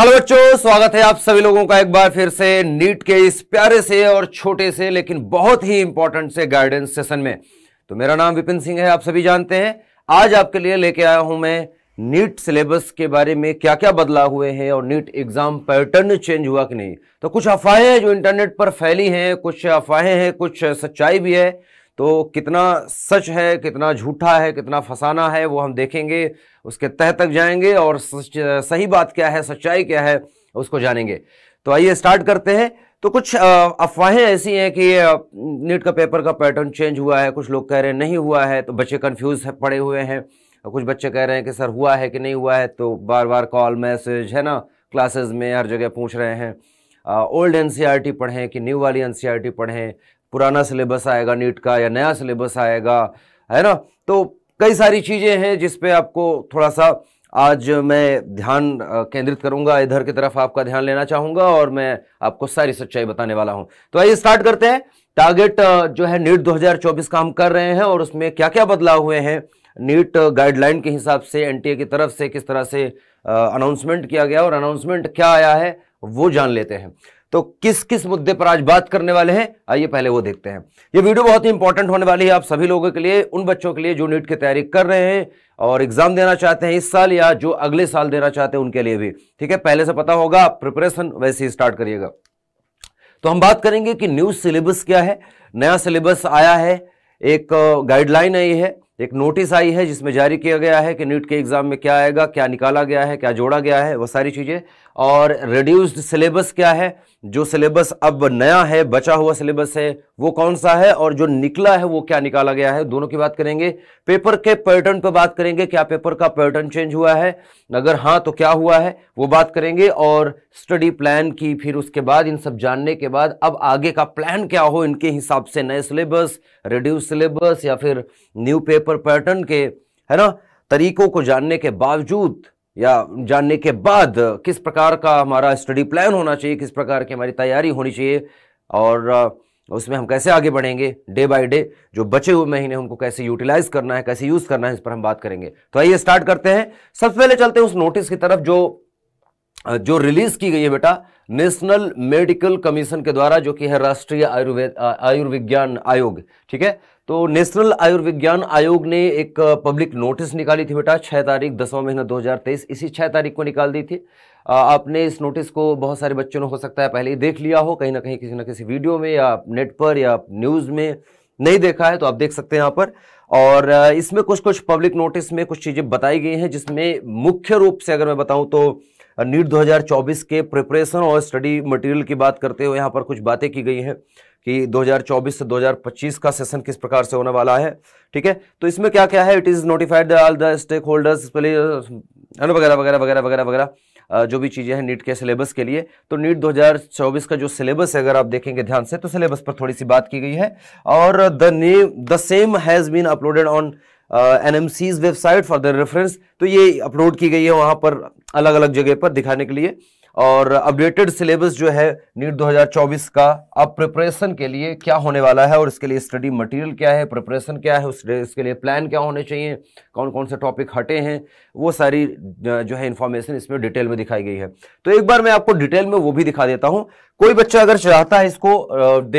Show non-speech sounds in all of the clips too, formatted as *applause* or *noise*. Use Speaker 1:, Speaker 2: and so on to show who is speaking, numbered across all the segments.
Speaker 1: hello बच्चों स्वागत है आप सभी लोगों का एक बार फिर से नीट के इस प्यारे से और छोटे से लेकिन बहुत ही इंपॉर्टेंट से गाइडेंस सेशन में तो मेरा नाम विपिन सिंह है आप सभी जानते हैं आज आपके लिए लेके आया हूं मैं नीट सिलेबस के बारे में क्या क्या बदलाव हुए हैं और नीट एग्जाम पैटर्न चेंज हुआ कि नहीं तो कुछ अफवाहें हैं जो इंटरनेट पर फैली हैं कुछ अफवाहें हैं कुछ सच्चाई भी है तो कितना सच है कितना झूठा है कितना फसाना है वो हम देखेंगे उसके तह तक जाएंगे और सही बात क्या है सच्चाई क्या है उसको जानेंगे तो आइए स्टार्ट करते हैं तो कुछ अफवाहें ऐसी हैं कि नीट का पेपर का पैटर्न चेंज हुआ है कुछ लोग कह रहे हैं नहीं हुआ है तो बच्चे कन्फ्यूज़ पड़े हुए हैं कुछ बच्चे कह रहे हैं कि सर हुआ है कि नहीं हुआ है तो बार बार कॉल मैसेज है ना क्लासेस में हर जगह पूछ रहे हैं ओल्ड एन e पढ़ें कि न्यू वाली एन e पढ़ें पुराना सिलेबस आएगा नीट का या नया सिलेबस आएगा है ना तो कई सारी चीज़ें हैं जिस पे आपको थोड़ा सा आज मैं ध्यान केंद्रित करूंगा इधर की तरफ आपका ध्यान लेना चाहूंगा और मैं आपको सारी सच्चाई बताने वाला हूं तो आइए स्टार्ट करते हैं टारगेट जो है नीट 2024 का हम कर रहे हैं और उसमें क्या क्या बदलाव हुए हैं नीट गाइडलाइन के हिसाब से एनटीए की तरफ से किस तरह से अनाउंसमेंट किया गया और अनाउंसमेंट क्या आया है वो जान लेते हैं तो किस किस मुद्दे पर आज बात करने वाले हैं आइए पहले वो देखते हैं ये वीडियो बहुत ही इंपॉर्टेंट होने वाली है आप सभी लोगों के लिए उन बच्चों के लिए जो नीट की तैयारी कर रहे हैं और एग्जाम देना चाहते हैं इस साल या जो अगले साल देना चाहते हैं उनके लिए भी ठीक है पहले से पता होगा प्रिपरेशन वैसे ही स्टार्ट करिएगा तो हम बात करेंगे कि न्यू सिलेबस क्या है नया सिलेबस आया है एक गाइडलाइन आई है एक नोटिस आई है जिसमें जारी किया गया है कि नीट के एग्ज़ाम में क्या आएगा क्या निकाला गया है क्या जोड़ा गया है वह सारी चीज़ें और रिड्यूस्ड सिलेबस क्या है जो सिलेबस अब नया है बचा हुआ सिलेबस है वो कौन सा है और जो निकला है वो क्या निकाला गया है दोनों की बात करेंगे पेपर के पैटर्न पर बात करेंगे क्या पेपर का पैटर्न चेंज हुआ है अगर हाँ तो क्या हुआ है वो बात करेंगे और स्टडी प्लान की फिर उसके बाद इन सब जानने के बाद अब आगे का प्लान क्या हो इनके हिसाब से नए सिलेबस रिड्यूस सिलेबस या फिर न्यू पेपर पैटर्न के है ना तरीकों को जानने के बावजूद या जानने के बाद किस प्रकार का हमारा स्टडी प्लान होना चाहिए किस प्रकार की हमारी तैयारी होनी चाहिए और उसमें हम कैसे आगे बढ़ेंगे डे बाय डे जो बचे हुए महीने उनको कैसे यूटिलाइज करना है कैसे यूज करना है इस पर हम बात करेंगे तो आइए स्टार्ट करते हैं सबसे पहले चलते हैं उस नोटिस की तरफ जो जो रिलीज की गई है बेटा नेशनल मेडिकल कमीशन के द्वारा जो कि है राष्ट्रीय आयुर्वेद आयुर्विज्ञान आयोग ठीक है तो नेशनल आयुर्विज्ञान आयोग ने एक पब्लिक नोटिस निकाली थी बेटा छः तारीख दसवां महीना 2023 इसी छः तारीख को निकाल दी थी आपने इस नोटिस को बहुत सारे बच्चों ने हो सकता है पहले ही देख लिया हो कहीं ना कहीं किसी ना किसी वीडियो में या नेट पर या न्यूज़ में नहीं देखा है तो आप देख सकते हैं यहाँ पर और इसमें कुछ कुछ पब्लिक नोटिस में कुछ चीज़ें बताई गई हैं जिसमें मुख्य रूप से अगर मैं बताऊँ तो नीट 2024 के प्रिपरेशन और स्टडी मटेरियल की बात करते हुए यहाँ पर कुछ बातें की गई हैं कि 2024 से 2025 का सेशन किस प्रकार से होने वाला है ठीक है तो इसमें क्या क्या है it is notified all the stakeholders वगैरह वगैरह वगैरह वगैरह वगैरह जो भी चीज़ें हैं नीट के सिलेबस के लिए तो नीट 2024 का जो सिलेबस है अगर आप देखेंगे ध्यान से तो सिलेबस पर थोड़ी सी बात की गई है और the name the same has been uploaded on N M website for the reference तो ये अपलोड की गई है वहाँ पर अलग अलग जगह पर दिखाने के लिए और अपडेटेड सिलेबस जो है नीट 2024 का अब प्रिपरेशन के लिए क्या होने वाला है और इसके लिए स्टडी मटेरियल क्या है प्रिपरेशन क्या है उस इसके लिए प्लान क्या होने चाहिए कौन कौन से टॉपिक हटे हैं वो सारी जो है इन्फॉर्मेशन इसमें डिटेल में दिखाई गई है तो एक बार मैं आपको डिटेल में वो भी दिखा देता हूँ कोई बच्चा अगर चाहता है इसको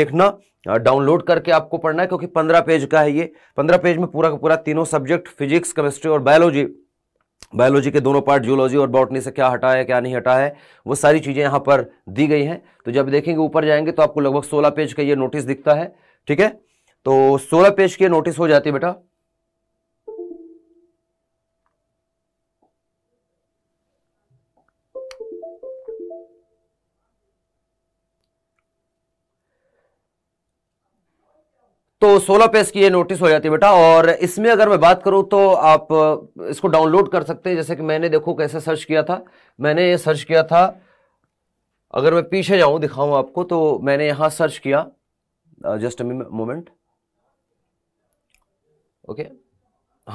Speaker 1: देखना डाउनलोड करके आपको पढ़ना है क्योंकि पंद्रह पेज का है ये पंद्रह पेज में पूरा का पूरा तीनों सब्जेक्ट फिजिक्स केमिस्ट्री और बायोलॉजी बायोलॉजी के दोनों पार्ट जूलॉजी और बॉटनी से क्या हटा है क्या नहीं हटा है वो सारी चीज़ें यहाँ पर दी गई हैं तो जब देखेंगे ऊपर जाएंगे तो आपको लगभग सोलह पेज का ये नोटिस दिखता है ठीक है तो सोलह पेज की नोटिस हो जाती है बेटा तो 16 पेज की ये नोटिस हो जाती है बेटा और इसमें अगर मैं बात करूँ तो आप इसको डाउनलोड कर सकते हैं जैसे कि मैंने देखो कैसे सर्च किया था मैंने ये सर्च किया था अगर मैं पीछे जाऊँ दिखाऊँ आपको तो मैंने यहाँ सर्च किया जस्ट मोमेंट ओके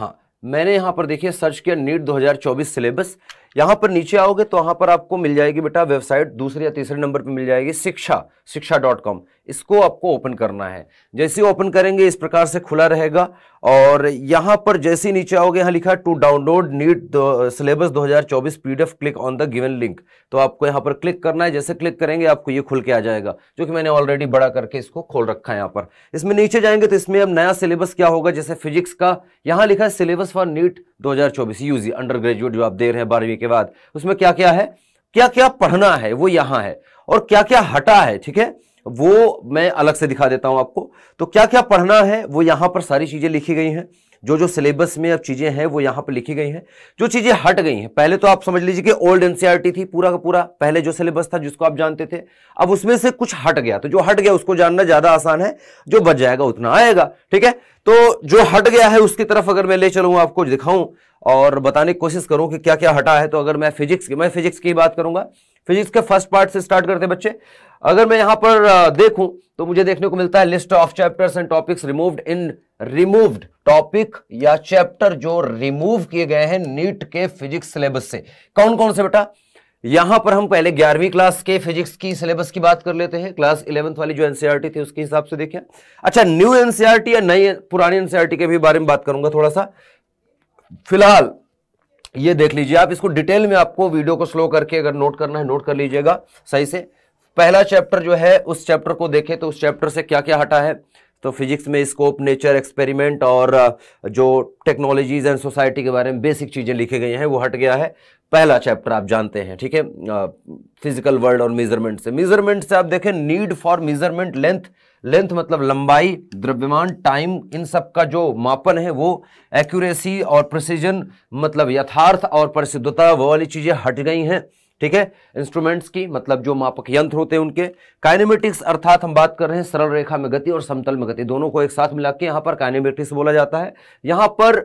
Speaker 1: हाँ मैंने यहाँ पर देखिए सर्च किया नीट 2024 सिलेबस यहां पर नीचे आओगे तो वहां पर आपको मिल जाएगी बेटा वेबसाइट दूसरे या तीसरे नंबर पर मिल जाएगी शिक्षा शिक्षा डॉट कॉम इसको आपको ओपन करना है जैसे ओपन करेंगे इस प्रकार से खुला रहेगा और यहां पर जैसे नीचे आओगे यहां लिखा है to download NEET syllabus 2024 PDF click on the given link तो आपको यहां पर क्लिक करना है जैसे क्लिक करेंगे आपको ये खुल के आ जाएगा जो कि मैंने ऑलरेडी बड़ा करके इसको खोल रखा है यहां पर इसमें नीचे जाएंगे तो इसमें अब नया सिलेबस क्या होगा जैसे फिजिक्स का यहां लिखा है सिलेबस फॉर नीट दो हजार चौबीस यूजी अंडर ग्रेजुएट जो आप दे रहे हैं बारहवीं के बाद उसमें क्या क्या है क्या क्या पढ़ना है वो यहां है और क्या क्या हटा है ठीक है वो मैं अलग से दिखा देता हूं आपको तो क्या क्या पढ़ना है वो यहां पर सारी चीज़ें लिखी गई हैं जो जो सिलेबस में अब चीज़ें हैं वो यहां पर लिखी गई हैं जो चीज़ें हट गई हैं पहले तो आप समझ लीजिए कि ओल्ड एनसीईआरटी थी पूरा का पूरा पहले जो सिलेबस था जिसको आप जानते थे अब उसमें से कुछ हट गया तो जो हट गया उसको जानना ज़्यादा आसान है जो बच जाएगा उतना आएगा ठीक है तो जो हट गया है उसकी तरफ अगर मैं ले चलूँ आपको दिखाऊं और बताने की कोशिश करूं कि क्या क्या हटा है तो अगर मैं फिजिक्स की मैं फिजिक्स की बात करूंगा फिजिक्स के फर्स्ट पार्ट से स्टार्ट करते बच्चे अगर मैं यहाँ पर देखूं तो मुझे देखने को मिलता है list of chapters and topics removed in removed topic या चैप्टर जो रिमूव किए गए हैं नीट के फिजिक्स सिलेबस से कौन कौन से बेटा यहां पर हम पहले ग्यारहवीं क्लास के फिजिक्स की सिलेबस की बात कर लेते हैं क्लास इलेवंथ वाली जो एनसीआरटी e थी उसके हिसाब से देखें अच्छा न्यू एनसीआरटी e या नई पुरानी एनसीआरटी e के भी बारे में बात करूंगा थोड़ा सा फिलहाल ये देख लीजिए आप इसको डिटेल में आपको वीडियो को स्लो करके अगर नोट करना है नोट कर लीजिएगा सही से पहला चैप्टर जो है उस चैप्टर को देखें तो उस चैप्टर से क्या क्या हटा है तो फिजिक्स में स्कोप नेचर एक्सपेरिमेंट और जो टेक्नोलॉजीज एंड सोसाइटी के बारे में बेसिक चीज़ें लिखी गई हैं वो हट गया है पहला चैप्टर आप जानते हैं ठीक है फिजिकल वर्ल्ड और मेजरमेंट से मेजरमेंट से आप देखें need for measurement length length मतलब लंबाई द्रव्यमान टाइम इन सब का जो मापन है वो एक्यूरेसी और प्रिसीजन मतलब यथार्थ और प्रसिद्धता वो वाली चीज़ें हट गई हैं ठीक है इंस्ट्रूमेंट्स की मतलब जो मापक यंत्र होते हैं उनके काइनेमेटिक्स अर्थात हम बात कर रहे हैं सरल रेखा में गति और समतल में गति दोनों को एक साथ मिला के यहां पर काइनेमेटिक्स बोला जाता है यहां पर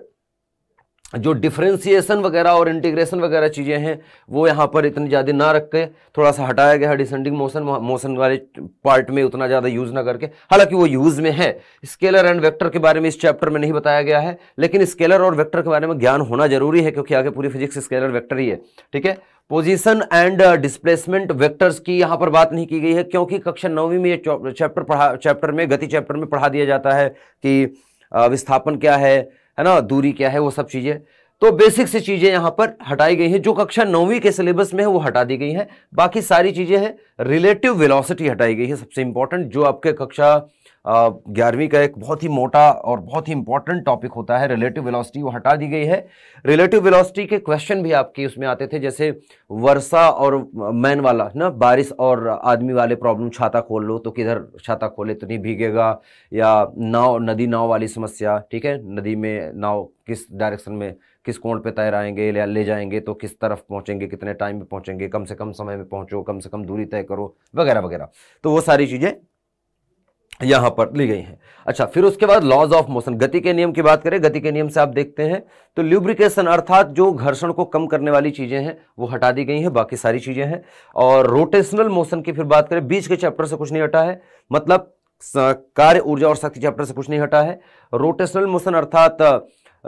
Speaker 1: जो डिफ्रेंसीसन वगैरह और इंटीग्रेशन वगैरह चीज़ें हैं वो यहाँ पर इतनी ज़्यादा ना रख के थोड़ा सा हटाया गया है डिसेंडिंग मोशन मोशन वाले पार्ट में उतना ज़्यादा यूज़ ना करके हालांकि वो यूज़ में है स्केलर एंड वेक्टर के बारे में इस चैप्टर में नहीं बताया गया है लेकिन स्केलर और वैक्टर के बारे में ज्ञान होना जरूरी है क्योंकि आगे पूरी फिजिक्स स्केलर वैक्टर ही है ठीक है पोजिशन एंड डिस्प्लेसमेंट वेक्टर्स की यहाँ पर बात नहीं की गई है क्योंकि कक्षा नौवीं में ये चैप्टर पढ़ा चैप्टर में गति चैप्टर में पढ़ा दिया जाता है कि uh, विस्थापन क्या है है ना दूरी क्या है वो सब चीज़ें तो बेसिक से चीज़ें यहां पर हटाई गई हैं जो कक्षा नौवीं के सिलेबस में है वो हटा दी गई हैं बाकी सारी चीज़ें हैं रिलेटिव वेलोसिटी हटाई गई है सबसे इंपॉर्टेंट जो आपके कक्षा ग्यारहवीं का एक बहुत ही मोटा और बहुत ही इंपॉर्टेंट टॉपिक होता है रिलेटिव वेलोसिटी वो हटा दी गई है रिलेटिव वेलोसिटी के क्वेश्चन भी आपके उसमें आते थे जैसे वर्षा और मैन वाला ना बारिश और आदमी वाले प्रॉब्लम छाता खोल लो तो किधर छाता खोले तो नहीं भीगेगा या नाव नदी नाव वाली समस्या ठीक है नदी में नाव किस डायरेक्शन में किस कोण पे तैराएंगे या ले जाएंगे तो किस तरफ पहुंचेंगे कितने टाइम में पहुंचेंगे कम से कम समय में पहुंचो कम से कम दूरी तय करो वगैरह वगैरह तो वो सारी चीज़ें यहां पर ली गई हैं अच्छा फिर उसके बाद लॉज ऑफ मोशन गति के नियम की बात करें गति के नियम से आप देखते हैं तो ल्यूब्रिकेशन अर्थात जो घर्षण को कम करने वाली चीज़ें हैं वो हटा दी गई हैं बाकी सारी चीज़ें हैं और रोटेशनल मोशन की फिर बात करें बीच के चैप्टर से कुछ नहीं हटा है मतलब कार्य ऊर्जा और शक्ति चैप्टर से कुछ नहीं हटा है रोटेशनल मोशन अर्थात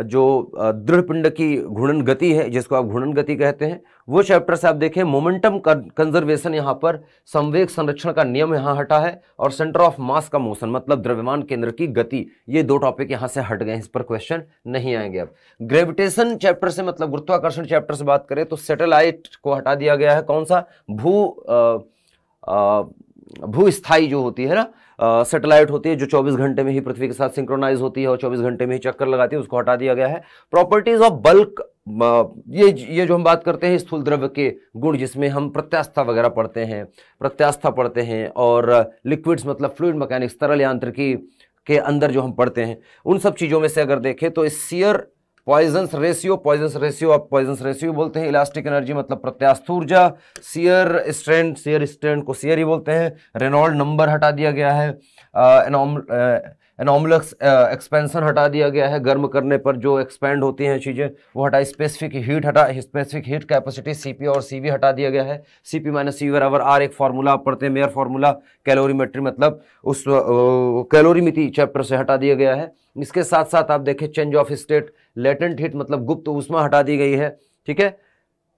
Speaker 1: जो दृढ़ पिंड की घूर्णन गति है जिसको आप घूर्णन गति कहते हैं वो चैप्टर से आप देखें मोमेंटम कंजर्वेशन यहाँ पर संवेग संरक्षण का नियम यहाँ हटा है और सेंटर ऑफ मास का मोशन मतलब द्रव्यमान केंद्र की गति ये दो टॉपिक यहाँ से हट गए हैं इस पर क्वेश्चन नहीं आएंगे अब ग्रेविटेशन चैप्टर से मतलब गुरुत्वाकर्षण चैप्टर से बात करें तो सेटेलाइट को हटा दिया गया है कौन सा भू आ, आ, भूस्थाई जो होती है ना सेटेलाइट होती है जो 24 घंटे में ही पृथ्वी के साथ सिंक्रोनाइज होती है और 24 घंटे में ही चक्कर लगाती है उसको हटा दिया गया है प्रॉपर्टीज ऑफ बल्क ये ये जो हम बात करते हैं स्थूल द्रव्य के गुण जिसमें हम प्रत्यास्था वगैरह पढ़ते हैं प्रत्यास्था पढ़ते हैं और लिक्विड्स मतलब फ्लूड मैकेनिक्स तरल यांत्रिकी के अंदर जो हम पढ़ते हैं उन सब चीज़ों में से अगर देखें तो इस shear Poisson ratio Poisson ratio आप पॉइजन रेशियो बोलते हैं इलास्टिक एनर्जी मतलब प्रत्यास्थ ऊर्जा सियर स्ट्रेंड सियर स्ट्रेंड को सियर ही बोलते हैं रेनॉल्ड नंबर हटा दिया गया है एनोमलक्स एक्सपेंसन uh, हटा दिया गया है गर्म करने पर जो एक्सपेंड होती हैं चीज़ें वो हटा स्पेसिफिक हीट हटा स्पेसिफिक हीट कैपेसिटी सी और सी हटा दिया गया है सी पी माइनस सी बराबर आर एक फार्मूला आप पढ़ते हैं मेयर फार्मूला कैलोरीमेट्री मतलब उस कैलोरीमिति uh, चैप्टर से हटा दिया गया है इसके साथ साथ आप देखें change of state latent heat मतलब गुप्त उष्मा हटा दी गई है ठीक है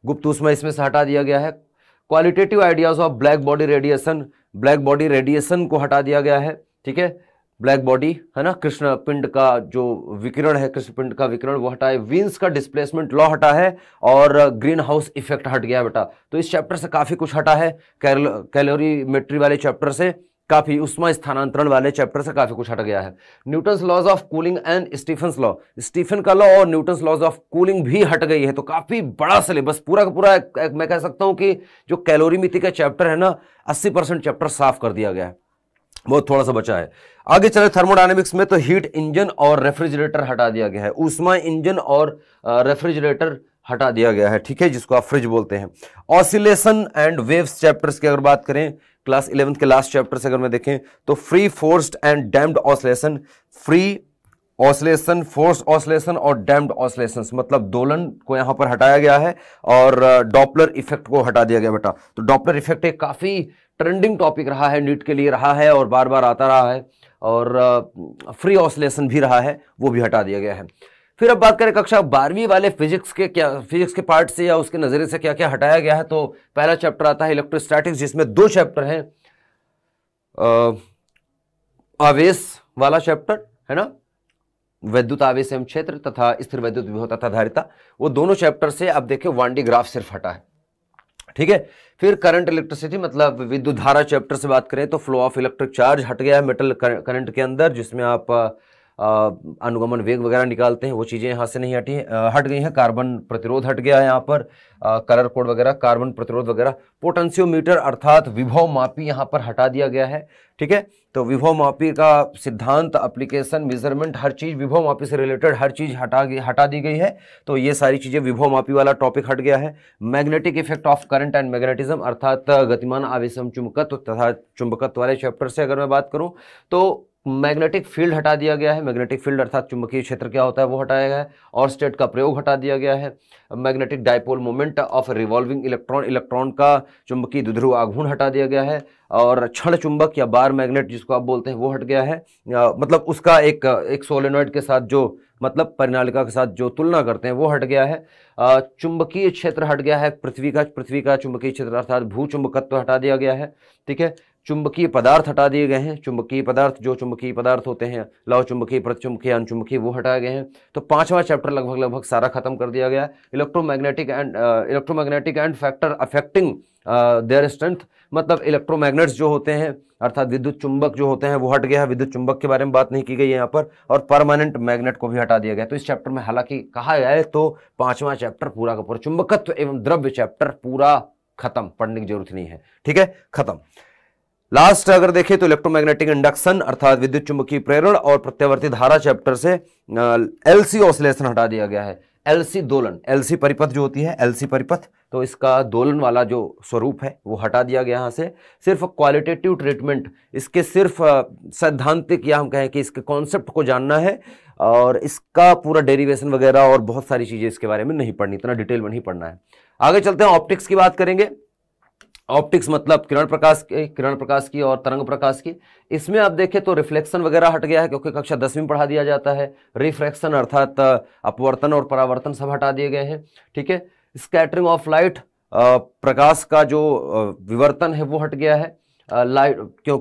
Speaker 1: गुप्त उष्मा इसमें से हटा दिया गया है qualitative ideas of black body radiation black body radiation को हटा दिया गया है ठीक है ब्लैक बॉडी है ना कृष्ण पिंड का जो विकिरण है कृष्ण पिंड का विकिरण वो हटा है विंस का डिस्प्लेसमेंट लॉ हटा है और ग्रीन हाउस इफेक्ट हट गया बेटा तो इस चैप्टर से काफ़ी कुछ हटा है कैलोरी मेट्री वाले चैप्टर से काफ़ी उष्मा स्थानांतरण वाले चैप्टर से काफ़ी कुछ हट गया है Newton's laws of cooling and Stefan law Stefan का लॉ और न्यूटन्स लॉज ऑफ कूलिंग भी हट गई है तो काफ़ी बड़ा सिलेबस पूरा का पूरा मैं कह सकता हूँ कि जो कैलोरी मिति का चैप्टर है ना अस्सी परसेंट चैप्टर साफ कर दिया गया है बहुत थोड़ा सा बचा है आगे चले थर्मोडाइनमिक्स में तो हीट इंजन और रेफ्रिजरेटर हटा दिया गया है उष्मा इंजन और रेफ्रिजरेटर हटा दिया गया है ठीक है जिसको आप फ्रिज बोलते हैं ऑसिलेशन एंड वेव्स चैप्टर्स की अगर बात करें क्लास इलेवंथ के लास्ट चैप्टर से अगर मैं देखें तो free forced and damped oscillation free oscillation forced oscillation और डैम्ड ऑसलेशन मतलब दोलन को यहां पर हटाया गया है और डॉपलर uh, इफेक्ट को हटा दिया गया बेटा तो डॉपलर इफेक्ट एक काफ़ी ट्रेंडिंग टॉपिक रहा है नीट के लिए रहा है और बार बार आता रहा है और फ्री uh, ऑसलेशन भी रहा है वो भी हटा दिया गया है फिर अब बात करें कक्षा बारहवीं वाले फिजिक्स के क्या फिजिक्स के पार्ट से या उसके नज़रिए से क्या क्या हटाया गया है तो पहला चैप्टर आता है इलेक्ट्रोस्टैटिक्स जिसमें दो चैप्टर हैं uh, आवेश वाला चैप्टर है ना वैद्युत एवं क्षेत्र तथा स्थिर वैद्युत विभव तथा धारिता वो दोनों चैप्टर से आप देखें वांडी ग्राफ सिर्फ हटा है ठीक है फिर करंट इलेक्ट्रिसिटी मतलब विद्युत धारा चैप्टर से बात करें तो फ्लो ऑफ इलेक्ट्रिक चार्ज हट गया है मेटल करंट के अंदर जिसमें आप अनुगमन वेग वगैरह निकालते हैं वो चीज़ें यहाँ से नहीं हटी हट गई हैं कार्बन प्रतिरोध हट गया है यहाँ पर कलर कोड वगैरह कार्बन प्रतिरोध वगैरह पोटेंशियोमीटर अर्थात विभव मापी यहाँ पर हटा दिया गया है ठीक है तो विभव मापी का सिद्धांत एप्लीकेशन मेजरमेंट हर चीज़ विभव मापी से रिलेटेड हर चीज़ हटा हटा दी गई है तो ये सारी चीज़ें विभव मापी वाला टॉपिक हट गया है magnetic effect of current and magnetism अर्थात गतिमान आवेशम चुंबकत्व तथा चुंबकत्व वाले चैप्टर से अगर मैं बात करूँ तो मैग्नेटिक फील्ड हटा दिया गया है मैग्नेटिक फील्ड अर्थात चुंबकीय क्षेत्र क्या होता है वो हटाया गया है और स्टेट का प्रयोग हटा दिया गया है magnetic dipole moment of revolving electron electron का चुंबकीय दुध्रुव आघूर्ण हटा दिया गया है और क्षण चुंबक या बार मैग्नेट जिसको आप बोलते हैं वो हट गया है आ, मतलब उसका एक एक सोलेनॉइड के साथ जो मतलब परिणालिका के साथ जो तुलना करते हैं वो हट गया है चुंबकीय क्षेत्र हट गया है पृथ्वी का पृथ्वी का चुंबकीय क्षेत्र अर्थात भूचुंबकत्व हटा दिया गया है ठीक है चुंबकीय पदार्थ हटा दिए गए हैं चुंबकीय पदार्थ जो चुंबकीय पदार्थ होते हैं लव चुंबकीय प्रतिचुंबकीय अनुचुंबकीय वो हटाए गए हैं तो पांचवा चैप्टर लगभग लगभग सारा खत्म कर दिया गया electromagnetic and electromagnetic and factor affecting their strength मतलब इलेक्ट्रोमैग्नेट्स जो होते हैं अर्थात विद्युत चुंबक जो होते हैं वो हट गया है विद्युत चुंबक के बारे में बात नहीं की गई है यहाँ पर और परमानेंट मैग्नेट को भी हटा दिया गया तो इस चैप्टर में हालांकि कहा जाए तो पांचवा चैप्टर पूरा का पूरा चुंबकत्व एवं द्रव्य चैप्टर पूरा खत्म पढ़ने की जरूरत नहीं है ठीक है खत्म लास्ट अगर देखें तो इलेक्ट्रोमैग्नेटिक इंडक्शन अर्थात विद्युत चुंबकीय प्रेरण और प्रत्यावर्ती धारा चैप्टर से एलसी ऑसिलेशन हटा दिया गया है एलसी दोलन एलसी परिपथ जो होती है एलसी परिपथ तो इसका दोलन वाला जो स्वरूप है वो हटा दिया गया यहाँ से सिर्फ क्वालिटेटिव ट्रीटमेंट इसके सिर्फ सैद्धांतिक या हम कहें कि इसके कॉन्सेप्ट को जानना है और इसका पूरा डेरिवेशन वगैरह और बहुत सारी चीज़ें इसके बारे में नहीं पढ़नी इतना डिटेल में नहीं पढ़ना है आगे चलते हैं ऑप्टिक्स की बात करेंगे ऑप्टिक्स मतलब किरण प्रकाश की किरण प्रकाश की और तरंग प्रकाश की इसमें आप देखें तो रिफ्लेक्शन वगैरह हट गया है क्योंकि कक्षा दसवीं पढ़ा दिया जाता है रिफ्रैक्शन अर्थात अपवर्तन और परावर्तन सब हटा दिए गए हैं ठीक है स्कैटरिंग ऑफ लाइट प्रकाश का जो विवर्तन है वो हट गया है लाइट क्यों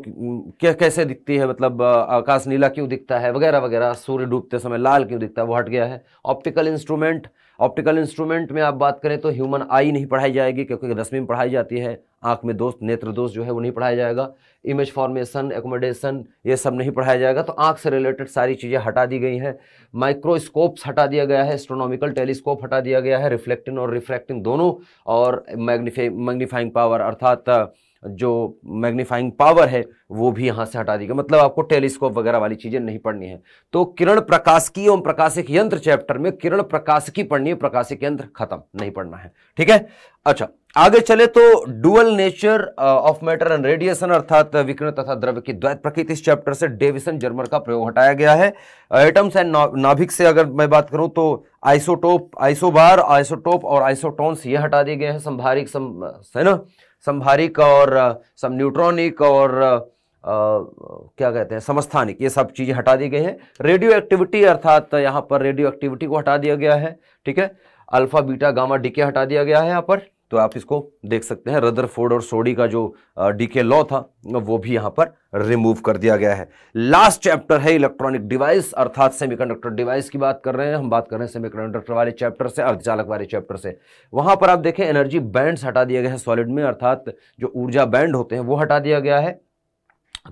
Speaker 1: क्या कैसे दिखती है मतलब आकाश नीला क्यों दिखता है वगैरह वगैरह सूर्य डूबते समय लाल क्यों दिखता है वो हट गया है ऑप्टिकल इंस्ट्रूमेंट ऑप्टिकल इंस्ट्रूमेंट में आप बात करें तो ह्यूमन आई नहीं पढ़ाई जाएगी क्योंकि दसवीं में पढ़ाई जाती है आँख में दोस्त नेत्र दोष जो है वो नहीं पढ़ाया जाएगा इमेज फॉर्मेशन एकोमोडेशन ये सब नहीं पढ़ाया जाएगा तो आँख से रिलेटेड सारी चीज़ें हटा दी गई हैं माइक्रोस्कोप्स हटा दिया गया है एस्ट्रोनॉमिकल टेलीस्कोप हटा दिया गया है रिफ्लेक्टिंग और रिफ्रैक्टिंग दोनों और मैग्नीफे मैग्नीफाइंग पावर अर्थात जो मैग्नीफाइंग पावर है वो भी यहाँ से हटा दी गई मतलब आपको टेलीस्कोप वगैरह वाली चीज़ें नहीं पढ़नी है तो किरण की एवं प्रकाशिक यंत्र चैप्टर में किरण की पढ़नी है प्रकाशिक यंत्र खत्म नहीं पढ़ना है ठीक है अच्छा आगे चले तो dual nature of matter and radiation अर्थात विकिरण तथा द्रव्य की द्वैत प्रकृति इस चैप्टर से डेविसन जर्मर का प्रयोग हटाया गया है एटम्स uh, एंड नाभिक से अगर मैं बात करूं तो आइसोटोप आइसोबार आइसोटोप और आइसोटोन्स ये हटा दिए गए हैं संभारिक सम, uh, है ना संभारिक और सम न्यूट्रॉनिक और आ, क्या कहते हैं समस्थानिक ये सब चीज़ें हटा दी गई हैं रेडियो एक्टिविटी अर्थात यहाँ पर रेडियो एक्टिविटी को हटा दिया गया है ठीक है अल्फा बीटा गामा डीके हटा दिया गया है यहाँ पर तो आप इसको देख सकते हैं रदरफोर्ड और सोडी का जो डीके लॉ था वो भी यहाँ पर रिमूव कर दिया गया है लास्ट चैप्टर है इलेक्ट्रॉनिक डिवाइस अर्थात सेमीकंडक्टर डिवाइस की बात कर रहे हैं हम बात कर रहे हैं सेमीकंडक्टर वाले चैप्टर से अर्धचालक वाले चैप्टर से वहां पर आप देखें एनर्जी बैंड हटा दिया गया है सॉलिड में अर्थात जो ऊर्जा बैंड होते हैं वो हटा दिया गया है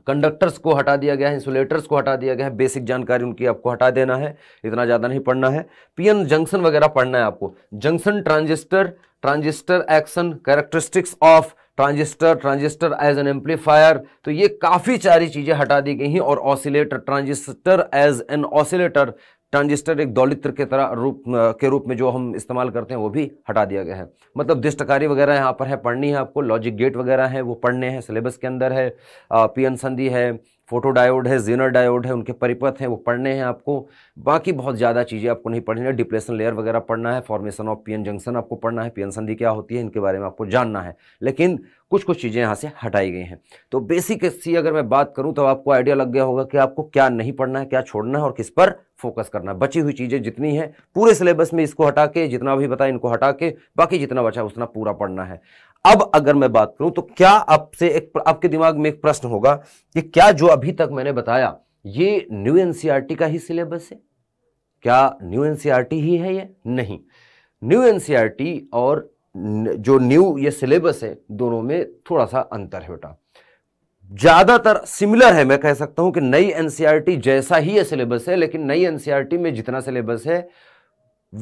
Speaker 1: कंडक्टर्स को हटा दिया गया है इंसुलेटर्स को हटा दिया गया है बेसिक जानकारी उनकी आपको हटा देना है इतना ज़्यादा नहीं पढ़ना है पीएन जंक्शन वगैरह पढ़ना है आपको junction transistor transistor action characteristics of transistor transistor as an amplifier तो ये काफ़ी सारी चीज़ें हटा दी गई हैं और oscillator transistor as an oscillator transistor एक दौलित्र के तरह रूप के रूप में जो हम इस्तेमाल करते हैं वो भी हटा दिया गया है मतलब दिष्टकारी वगैरह यहाँ पर है पढ़नी है आपको लॉजिक गेट वगैरह है वो पढ़ने हैं सिलेबस के अंदर है पी एन संधि है फोटो डायोड है जीनर डायोड है उनके परिपथ हैं वो पढ़ने हैं आपको बाकी बहुत ज़्यादा चीज़ें आपको नहीं पढ़नी है डिप्रेशन लेयर वगैरह पढ़ना है फॉर्मेशन ऑफ पीएन जंक्शन आपको पढ़ना है पीएन संधि क्या होती है इनके बारे में आपको जानना है लेकिन कुछ कुछ चीज़ें यहाँ से हटाई गई हैं तो बेसिक सी अगर मैं बात करूँ तो आपको आइडिया लग गया होगा कि आपको क्या नहीं पढ़ना है क्या छोड़ना है और किस पर फोकस करना है बची हुई चीज़ें जितनी हैं पूरे सिलेबस में इसको हटा के जितना भी बताए इनको हटा के बाकी जितना बचा उतना पूरा पढ़ना है अब अगर मैं बात करूं तो क्या आपसे एक आपके दिमाग में एक प्रश्न होगा कि क्या जो अभी तक मैंने बताया ये न्यू एनसीईआरटी e का ही सिलेबस है क्या न्यू एनसीईआरटी e ही है ये नहीं न्यू एनसीईआरटी e और जो न्यू ये सिलेबस है दोनों में थोड़ा सा अंतर है बेटा ज्यादातर सिमिलर है मैं कह सकता हूं कि नई एनसीईआरटी जैसा ही यह सिलेबस है लेकिन नई एनसीईआरटी में जितना सिलेबस है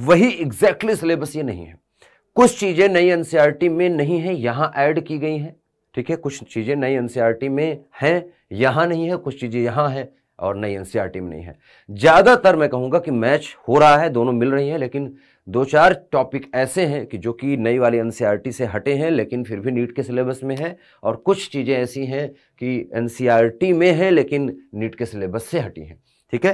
Speaker 1: वही एग्जैक्टली exactly सिलेबस ये नहीं है कुछ चीज़ें नई एनसीईआरटी में नहीं है यहां ऐड की गई हैं ठीक है कुछ चीज़ें नई एनसीईआरटी में हैं यहाँ नहीं है कुछ चीज़ें यहाँ हैं और नई एन में नहीं है ज़्यादातर मैं कहूँगा कि मैच हो रहा है दोनों मिल रही हैं लेकिन दो चार टॉपिक ऐसे हैं कि जो कि नई वाली एन से हटे हैं लेकिन फिर भी नीट के सिलेबस में है और कुछ चीज़ें ऐसी हैं कि एन में है लेकिन नीट के सिलेबस से हटी हैं ठीक है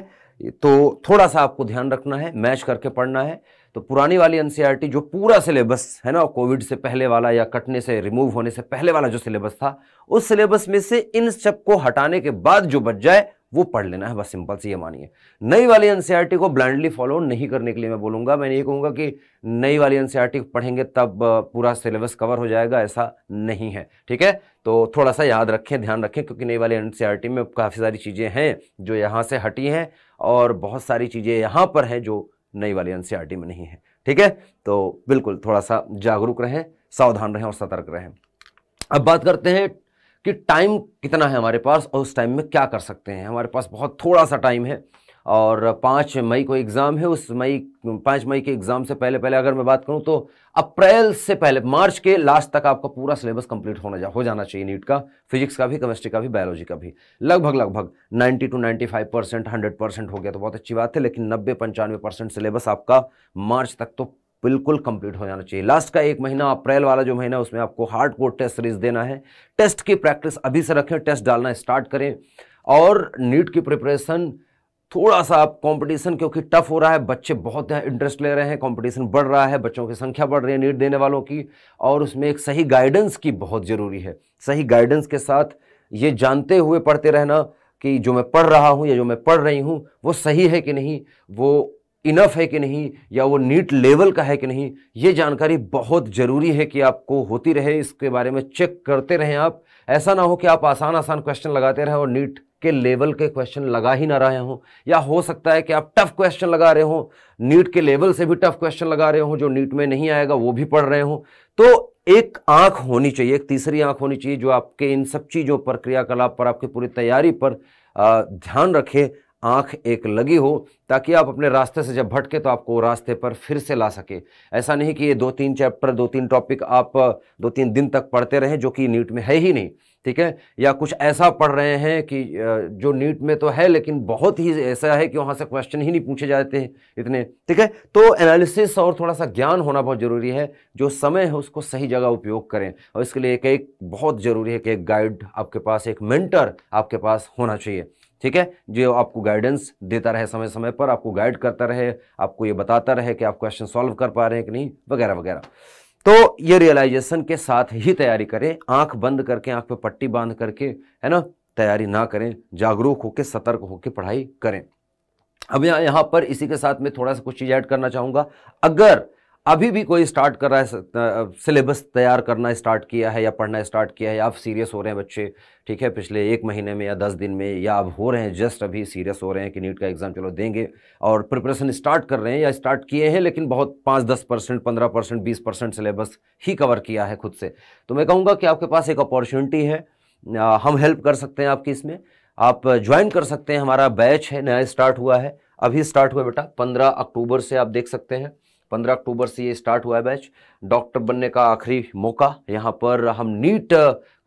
Speaker 1: तो थोड़ा सा आपको ध्यान रखना है मैच करके पढ़ना है तो पुरानी वाली एनसीआर e जो पूरा सिलेबस है ना कोविड से पहले वाला या कटने से रिमूव होने से पहले वाला जो सिलेबस था उस सिलेबस में से इन सब को हटाने के बाद जो बच जाए वो पढ़ लेना है बस सिंपल सी ये मानिए नई वाली एनसीआर e को ब्लाइंडली फॉलो नहीं करने के लिए मैं बोलूँगा मैं ये कहूँगा कि नई वाली एनसीआर e पढ़ेंगे तब पूरा सिलेबस कवर हो जाएगा ऐसा नहीं है ठीक है तो थोड़ा सा याद रखें ध्यान रखें क्योंकि नई वाली एनसीआर में काफ़ी सारी चीज़ें हैं जो यहाँ से हटी हैं और बहुत सारी चीज़ें यहाँ पर हैं जो नई वाली एनसीईआरटी में नहीं है ठीक है तो बिल्कुल थोड़ा सा जागरूक रहें सावधान रहें और सतर्क रहें अब बात करते हैं कि टाइम कितना है हमारे पास और उस टाइम में क्या कर सकते हैं हमारे पास बहुत थोड़ा सा टाइम है और पाँच मई को एग्ज़ाम है उस मई पाँच मई के एग्ज़ाम से पहले पहले अगर मैं बात करूं तो अप्रैल से पहले मार्च के लास्ट तक आपका पूरा सिलेबस कंप्लीट होना जा हो जाना चाहिए नीट का फिजिक्स का भी केमिस्ट्री का भी बायोलॉजी का भी लगभग लगभग 90 टू 95 परसेंट हंड्रेड परसेंट हो गया तो बहुत अच्छी बात है लेकिन नब्बे पंचानवे परसेंट सिलेबस आपका मार्च तक तो बिल्कुल कंप्लीट हो जाना चाहिए लास्ट का एक महीना अप्रैल वाला जो महीना उसमें आपको हार्ड कोर टेस्ट सीरीज देना है टेस्ट की प्रैक्टिस अभी से रखें टेस्ट डालना स्टार्ट करें और नीट की प्रिपरेशन थोड़ा सा आप कंपटीशन क्योंकि टफ हो रहा है बच्चे बहुत इंटरेस्ट ले रहे हैं कंपटीशन बढ़ रहा है बच्चों की संख्या बढ़ रही है नीट देने वालों की और उसमें एक सही गाइडेंस की बहुत ज़रूरी है सही गाइडेंस के साथ ये जानते हुए पढ़ते रहना कि जो मैं पढ़ रहा हूँ या जो मैं पढ़ रही हूँ वो सही है कि नहीं वो इनफ है कि नहीं या वो नीट लेवल का है कि नहीं ये जानकारी बहुत ज़रूरी है कि आपको होती रहे इसके बारे में चेक करते रहें आप ऐसा ना हो कि आप आसान आसान क्वेश्चन लगाते रहें और नीट के लेवल के क्वेश्चन लगा ही ना रहे हों या हो सकता है कि आप टफ क्वेश्चन लगा रहे हो नीट के लेवल से भी टफ क्वेश्चन लगा रहे हो जो नीट में नहीं आएगा वो भी पढ़ रहे हो तो एक आंख होनी चाहिए एक तीसरी आंख होनी चाहिए जो आपके इन सब चीज़ों पर क्रियाकलाप पर आपकी पूरी तैयारी पर आ, ध्यान रखे आंख एक लगी हो ताकि आप अपने रास्ते से जब भटके तो आपको रास्ते पर फिर से ला सके ऐसा नहीं कि ये दो तीन चैप्टर दो तीन टॉपिक आप दो तीन दिन तक पढ़ते रहें जो कि नीट में है ही नहीं ठीक है या कुछ ऐसा पढ़ रहे हैं कि जो नीट में तो है लेकिन बहुत ही ऐसा है कि वहाँ से क्वेश्चन ही नहीं पूछे जाते हैं इतने ठीक है तो एनालिसिस और थोड़ा सा ज्ञान होना बहुत ज़रूरी है जो समय है उसको सही जगह उपयोग करें और इसके लिए एक एक बहुत ज़रूरी है कि एक गाइड आपके पास एक मेंटर आपके पास होना चाहिए ठीक है जो आपको गाइडेंस देता रहे समय समय पर आपको गाइड करता रहे आपको ये बताता रहे कि आप क्वेश्चन सॉल्व कर पा रहे हैं कि नहीं वगैरह वगैरह तो ये रियलाइजेशन के साथ ही तैयारी करें आंख बंद करके आंख पे पट्टी बांध करके है ना तैयारी ना करें जागरूक होकर सतर्क होकर पढ़ाई करें अब यहां पर इसी के साथ में थोड़ा सा कुछ चीज़ ऐड करना चाहूंगा अगर अभी भी कोई स्टार्ट कर रहा है सिलेबस तैयार करना स्टार्ट किया है या पढ़ना स्टार्ट किया है या आप सीरियस हो रहे हैं बच्चे ठीक है पिछले एक महीने में या दस दिन में या आप हो रहे हैं जस्ट अभी सीरियस हो रहे हैं कि नीट का एग्ज़ाम चलो देंगे और प्रिपरेशन स्टार्ट कर रहे हैं या स्टार्ट किए हैं लेकिन बहुत पाँच दस परसेंट पंद्रह परसेंट बीस परसेंट सिलेबस ही कवर किया है खुद से तो मैं कहूँगा कि आपके पास एक अपॉर्चुनिटी है हम हेल्प कर सकते हैं आपकी इसमें आप ज्वाइन कर सकते हैं हमारा बैच है नया स्टार्ट हुआ है अभी स्टार्ट हुआ बेटा पंद्रह अक्टूबर से आप देख सकते हैं पंद्रह अक्टूबर से ये स्टार्ट हुआ है बैच डॉक्टर बनने का आखिरी मौका यहाँ पर हम नीट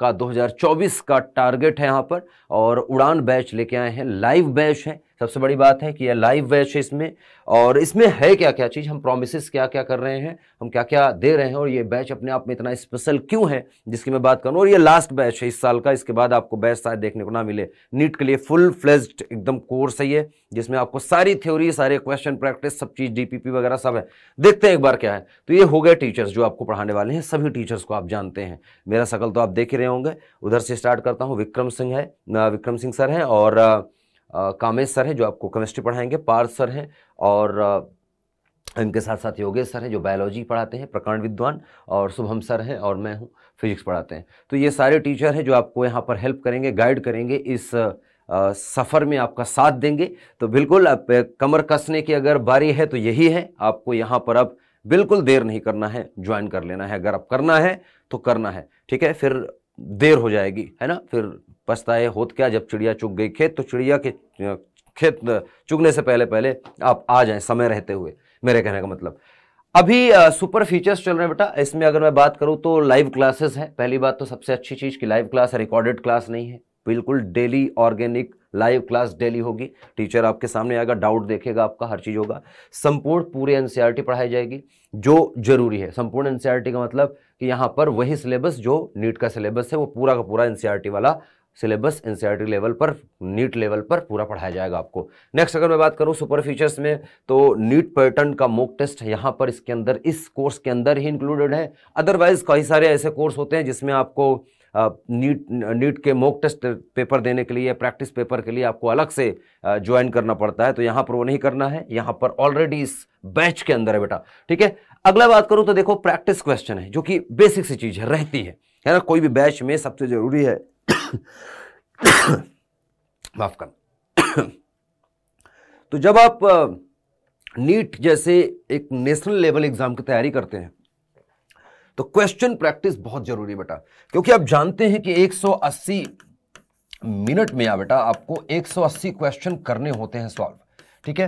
Speaker 1: का 2024 का टारगेट है यहाँ पर और उड़ान बैच लेके आए हैं लाइव बैच है सबसे बड़ी बात है कि यह लाइव बैच है इसमें और इसमें है क्या क्या चीज़ हम प्रोमिस क्या क्या कर रहे हैं हम क्या क्या दे रहे हैं और ये बैच अपने आप में इतना स्पेशल क्यों है जिसकी मैं बात करूँ और ये लास्ट बैच है इस साल का इसके बाद आपको बैच शायद देखने को ना मिले नीट के लिए फुल फ्लेज्ड एकदम कोर्स है ये जिसमें आपको सारी थ्योरी सारे क्वेश्चन प्रैक्टिस सब चीज़ डी वगैरह सब है देखते हैं एक बार क्या है तो ये हो गए टीचर्स जो आपको पढ़ाने वाले हैं सभी टीचर्स को आप जानते हैं मेरा शकल तो आप देख ही रहे होंगे उधर से स्टार्ट करता हूँ विक्रम सिंह है विक्रम सिंह सर हैं और कामेश सर हैं जो आपको केमिस्ट्री पढ़ाएंगे पार्थ सर हैं और इनके साथ साथ योगेश सर हैं जो बायोलॉजी पढ़ाते हैं प्रकरण विद्वान और शुभम सर हैं और मैं हूँ फिजिक्स पढ़ाते हैं तो ये सारे टीचर हैं जो आपको यहाँ पर हेल्प करेंगे गाइड करेंगे इस सफ़र में आपका साथ देंगे तो बिल्कुल आप कमर कसने की अगर बारी है तो यही है आपको यहाँ पर अब बिल्कुल देर नहीं करना है ज्वाइन कर लेना है अगर आप करना है तो करना है ठीक है फिर देर हो जाएगी है ना फिर पछताए होत क्या जब चिड़िया चुग गई खेत तो चिड़िया के खेत चुगने से पहले पहले आप आ जाएं समय रहते हुए मेरे कहने का मतलब अभी सुपर फीचर्स चल रहे हैं बेटा इसमें अगर मैं बात करूँ तो लाइव क्लासेस है पहली बात तो सबसे अच्छी चीज़ कि लाइव क्लास है रिकॉर्डेड क्लास नहीं है बिल्कुल daily organic live class daily होगी टीचर आपके सामने आएगा डाउट देखेगा आपका हर चीज़ होगा संपूर्ण पूरे एनसीईआरटी पढ़ाई जाएगी जो जरूरी है संपूर्ण एनसीईआरटी का मतलब कि यहाँ पर वही सिलेबस जो नीट का सिलेबस है वो पूरा का पूरा एनसीईआरटी वाला सिलेबस एनसीईआरटी लेवल पर नीट लेवल पर पूरा पढ़ाया जाएगा आपको नेक्स्ट अगर मैं बात करूँ सुपर फीचर्स में तो नीट पैटर्न का मोक टेस्ट यहाँ पर इसके अंदर इस कोर्स के अंदर ही इंक्लूडेड है अदरवाइज़ कई सारे ऐसे कोर्स होते हैं जिसमें आपको नीट नीट के मोक टेस्ट पेपर देने के लिए प्रैक्टिस पेपर के लिए आपको अलग से ज्वाइन करना पड़ता है तो यहां पर वो नहीं करना है यहां पर ऑलरेडी इस बैच के अंदर है बेटा ठीक है अगला बात करूं तो देखो प्रैक्टिस क्वेश्चन है जो कि बेसिक सी चीज़ है रहती है है ना कोई भी बैच में सबसे ज़रूरी है *coughs* माफ कर *coughs* तो जब आप नीट जैसे एक नेशनल लेवल एग्ज़ाम की तैयारी करते हैं तो क्वेश्चन प्रैक्टिस बहुत जरूरी बेटा क्योंकि आप जानते हैं कि 180 मिनट में आ बेटा आपको 180 क्वेश्चन करने होते हैं सॉल्व ठीक है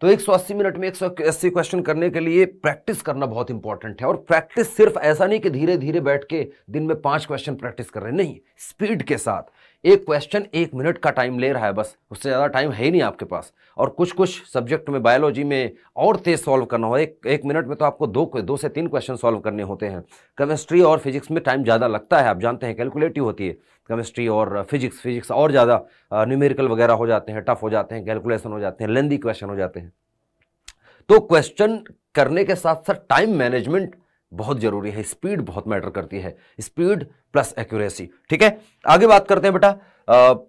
Speaker 1: तो 180 मिनट में 180 क्वेश्चन करने के लिए प्रैक्टिस करना बहुत इंपॉर्टेंट है और प्रैक्टिस सिर्फ ऐसा नहीं कि धीरे धीरे बैठ के दिन में पांच क्वेश्चन प्रैक्टिस कर रहे नहीं स्पीड के साथ एक क्वेश्चन एक मिनट का टाइम ले रहा है बस उससे ज़्यादा टाइम है ही नहीं आपके पास और कुछ कुछ सब्जेक्ट में बायोलॉजी में और तेज़ सॉल्व करना हो एक एक मिनट में तो आपको दो दो से तीन क्वेश्चन सॉल्व करने होते हैं केमिस्ट्री और फिजिक्स में टाइम ज़्यादा लगता है आप जानते हैं कैलकुलेटिव होती है केमिस्ट्री और फिजिक्स फिजिक्स और ज़्यादा न्यूमेरिकल वगैरह हो जाते हैं टफ हो जाते हैं कैलकुलेसन हो जाते हैं लेंदी क्वेश्चन हो जाते हैं तो क्वेश्चन करने के साथ साथ टाइम मैनेजमेंट बहुत जरूरी है स्पीड बहुत मैटर करती है स्पीड प्लस एक्यूरेसी ठीक है आगे बात करते हैं बेटा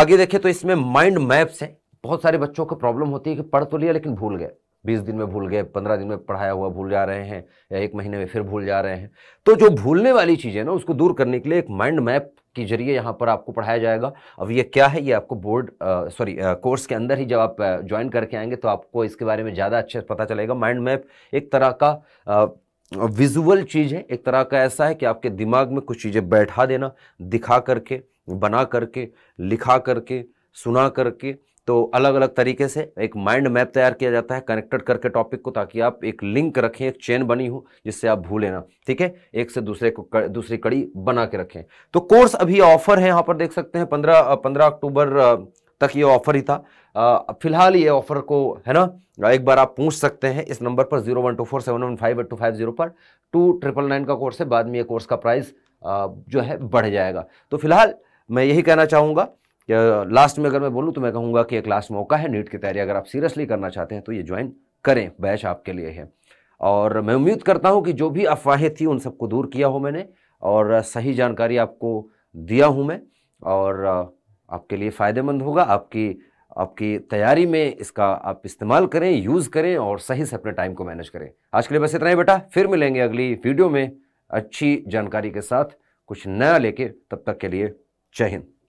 Speaker 1: आगे देखें तो इसमें माइंड मैप्स हैं बहुत सारे बच्चों को प्रॉब्लम होती है कि पढ़ तो लिया लेकिन भूल गए बीस दिन में भूल गए पंद्रह दिन में पढ़ाया हुआ भूल जा रहे हैं या एक महीने में फिर भूल जा रहे हैं तो जो भूलने वाली चीज़ें ना उसको दूर करने के लिए एक माइंड मैप के जरिए यहाँ पर आपको पढ़ाया जाएगा अब ये क्या है ये आपको बोर्ड सॉरी कोर्स के अंदर ही जब आप ज्वाइन करके आएंगे तो आपको इसके बारे में ज़्यादा अच्छे से पता चलेगा माइंड मैप एक तरह का विजुअल चीज़ है एक तरह का ऐसा है कि आपके दिमाग में कुछ चीज़ें बैठा देना दिखा करके बना करके लिखा करके सुना करके तो अलग अलग तरीके से एक माइंड मैप तैयार किया जाता है कनेक्टेड करके टॉपिक को ताकि आप एक लिंक रखें एक चेन बनी हो जिससे आप भूलें ना ठीक है एक से दूसरे को कर, दूसरी कड़ी बना के रखें तो कोर्स अभी ऑफर है यहाँ पर देख सकते हैं पंद्रह पंद्रह अक्टूबर तक ये ऑफ़र ही था फिलहाल ये ऑफ़र को है ना एक बार आप पूछ सकते हैं इस नंबर पर zero one two four seven one five eight two five zero पर टू ट्रिपल नाइन का कोर्स है बाद में ये कोर्स का प्राइस जो है बढ़ जाएगा तो फिलहाल मैं यही कहना चाहूँगा कि लास्ट में अगर मैं बोलूँ तो मैं कहूँगा कि एक लास्ट मौका है नीट की तैयारी अगर आप सीरियसली करना चाहते हैं तो ये ज्वाइन करें बैच आपके लिए है और मैं उम्मीद करता हूँ कि जो भी अफवाहें थी उन सबको दूर किया हो मैंने और सही जानकारी आपको दिया हूँ मैं और आपके लिए फ़ायदेमंद होगा आपकी आपकी तैयारी में इसका आप इस्तेमाल करें यूज़ करें और सही से अपने टाइम को मैनेज करें आज के लिए बस इतना ही बेटा फिर मिलेंगे अगली वीडियो में अच्छी जानकारी के साथ कुछ नया लेके तब तक के लिए जय हिंद